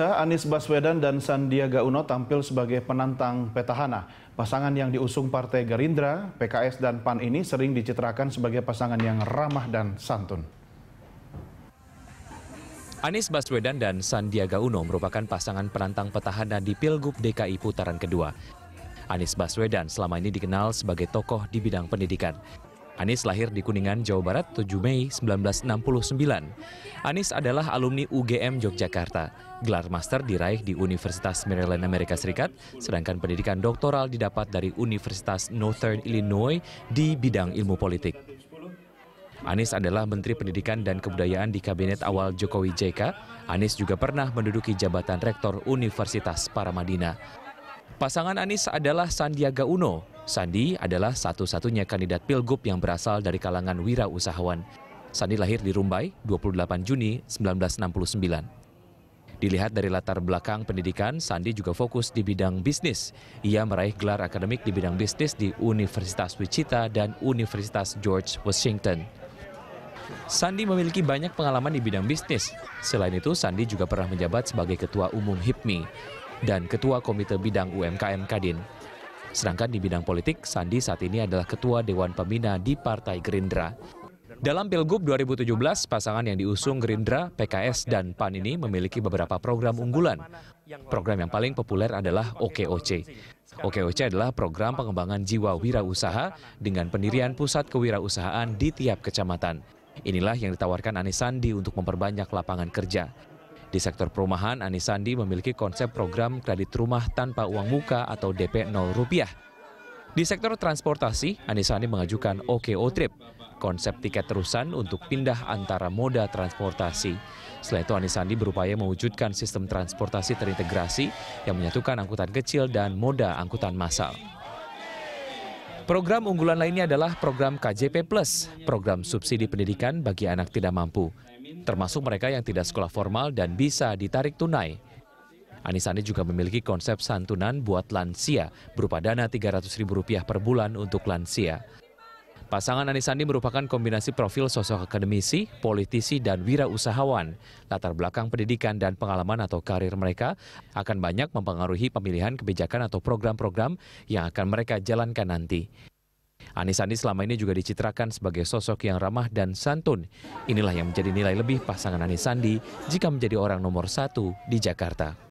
Anies Baswedan dan Sandiaga Uno tampil sebagai penantang petahana. Pasangan yang diusung Partai Gerindra, PKS, dan PAN ini sering dicitrakan sebagai pasangan yang ramah dan santun. Anies Baswedan dan Sandiaga Uno merupakan pasangan penantang petahana di Pilgub DKI putaran kedua. Anies Baswedan selama ini dikenal sebagai tokoh di bidang pendidikan. Anis lahir di Kuningan, Jawa Barat 7 Mei 1969. Anis adalah alumni UGM Yogyakarta. Gelar master diraih di Universitas Maryland Amerika Serikat, sedangkan pendidikan doktoral didapat dari Universitas Northern Illinois di bidang ilmu politik. Anies adalah Menteri Pendidikan dan Kebudayaan di Kabinet Awal Jokowi JK. Anies juga pernah menduduki jabatan Rektor Universitas Paramadina. Pasangan Anies adalah Sandiaga Uno, Sandi adalah satu-satunya kandidat Pilgub yang berasal dari kalangan wira usahawan. Sandi lahir di Rumbai 28 Juni 1969. Dilihat dari latar belakang pendidikan, Sandi juga fokus di bidang bisnis. Ia meraih gelar akademik di bidang bisnis di Universitas Wichita dan Universitas George Washington. Sandi memiliki banyak pengalaman di bidang bisnis. Selain itu, Sandi juga pernah menjabat sebagai Ketua Umum HIPMI dan Ketua Komite Bidang UMKM Kadin. Sedangkan di bidang politik, Sandi saat ini adalah ketua Dewan Pembina di Partai Gerindra. Dalam Pilgub 2017, pasangan yang diusung Gerindra, PKS, dan PAN ini memiliki beberapa program unggulan. Program yang paling populer adalah OKOC. OKOC adalah program pengembangan jiwa wirausaha dengan pendirian pusat kewirausahaan di tiap kecamatan. Inilah yang ditawarkan Anies Sandi untuk memperbanyak lapangan kerja. Di sektor perumahan, Anies Sandi memiliki konsep program kredit rumah tanpa uang muka atau DP 0 rupiah. Di sektor transportasi, Anies Sandi mengajukan OKO Trip, konsep tiket terusan untuk pindah antara moda transportasi. Selain itu, Anies Sandi berupaya mewujudkan sistem transportasi terintegrasi yang menyatukan angkutan kecil dan moda angkutan massal. Program unggulan lainnya adalah program KJP Plus, program subsidi pendidikan bagi anak tidak mampu termasuk mereka yang tidak sekolah formal dan bisa ditarik tunai. Anisandi juga memiliki konsep santunan buat lansia berupa dana Rp300.000 per bulan untuk lansia. Pasangan Anisandi merupakan kombinasi profil sosok akademisi, politisi, dan wirausahawan. Latar belakang pendidikan dan pengalaman atau karir mereka akan banyak mempengaruhi pemilihan kebijakan atau program-program yang akan mereka jalankan nanti. Anis Sandi selama ini juga dicitrakan sebagai sosok yang ramah dan santun. Inilah yang menjadi nilai lebih pasangan Anis Sandi jika menjadi orang nomor satu di Jakarta.